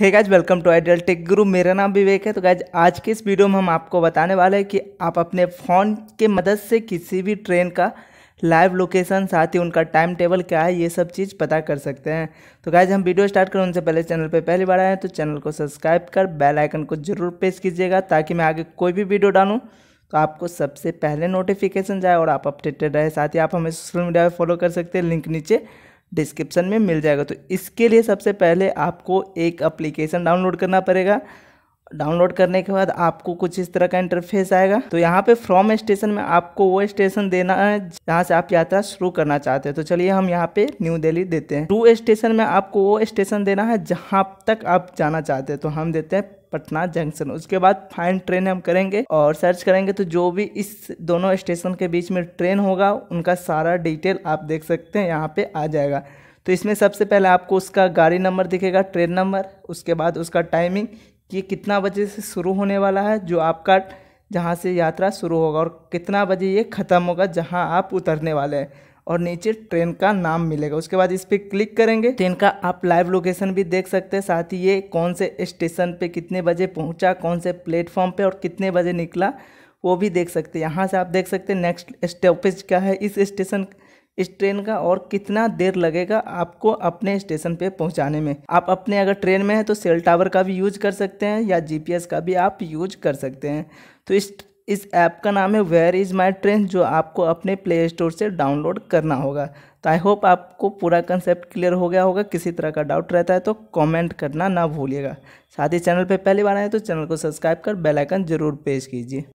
hey guys welcome to Ideal Tech Guru मेरा नाम विवेक है तो गाइज आज के इस वीडियो में हम आपको बताने वाले हैं कि आप अपने फ़ोन के मदद से किसी भी ट्रेन का लाइव लोकेशन साथ ही उनका टाइम टेबल क्या है ये सब चीज़ पता कर सकते हैं तो गाइज हम वीडियो स्टार्ट करें उनसे पहले चैनल पे पहली बार आए हैं तो चैनल को सब्सक्राइब कर बेल आइकन को जरूर प्रेस कीजिएगा ताकि मैं आगे कोई भी वीडियो डालूँ तो आपको सबसे पहले नोटिफिकेशन जाए और आप अपडेटेड रहे साथ ही आप हमें सोशल मीडिया पर फॉलो कर सकते हैं लिंक नीचे डिस्क्रिप्शन में मिल जाएगा तो इसके लिए सबसे पहले आपको एक अप्लीकेशन डाउनलोड करना पड़ेगा डाउनलोड करने के बाद आपको कुछ इस तरह का इंटरफेस आएगा तो यहाँ पे फ्रॉम स्टेशन में आपको वो स्टेशन देना है जहाँ से आप यात्रा शुरू करना चाहते हैं तो चलिए हम यहाँ पे न्यू दिल्ली देते हैं टू स्टेशन में आपको वो स्टेशन देना है जहाँ तक आप जाना चाहते हैं तो हम देते हैं पटना जंक्शन उसके बाद फाइन ट्रेन हम करेंगे और सर्च करेंगे तो जो भी इस दोनों स्टेशन के बीच में ट्रेन होगा उनका सारा डिटेल आप देख सकते हैं यहाँ पर आ जाएगा तो इसमें सबसे पहले आपको उसका गाड़ी नंबर दिखेगा ट्रेन नंबर उसके बाद उसका टाइमिंग कि कितना बजे से शुरू होने वाला है जो आपका जहाँ से यात्रा शुरू होगा और कितना बजे ये ख़त्म होगा जहाँ आप उतरने वाले हैं और नीचे ट्रेन का नाम मिलेगा उसके बाद इस पर क्लिक करेंगे ट्रेन का आप लाइव लोकेशन भी देख सकते हैं साथ ही ये कौन से स्टेशन पे कितने बजे पहुंचा कौन से प्लेटफॉर्म पे और कितने बजे निकला वो भी देख सकते हैं यहाँ से आप देख सकते हैं नेक्स्ट स्टॉपेज क्या है इस स्टेशन इस ट्रेन का और कितना देर लगेगा आपको अपने स्टेशन पे पहुंचाने में आप अपने अगर ट्रेन में है तो सेल टावर का भी यूज कर सकते हैं या जीपीएस का भी आप यूज कर सकते हैं तो इस इस ऐप का नाम है वेयर इज़ माई ट्रेन जो आपको अपने प्ले स्टोर से डाउनलोड करना होगा तो आई होप आपको पूरा कंसेप्ट क्लियर हो गया होगा किसी तरह का डाउट रहता है तो कमेंट करना ना भूलिएगा साथ ही चैनल पे पहली बार आए तो चैनल को सब्सक्राइब कर बेल आइकन जरूर प्रेस कीजिए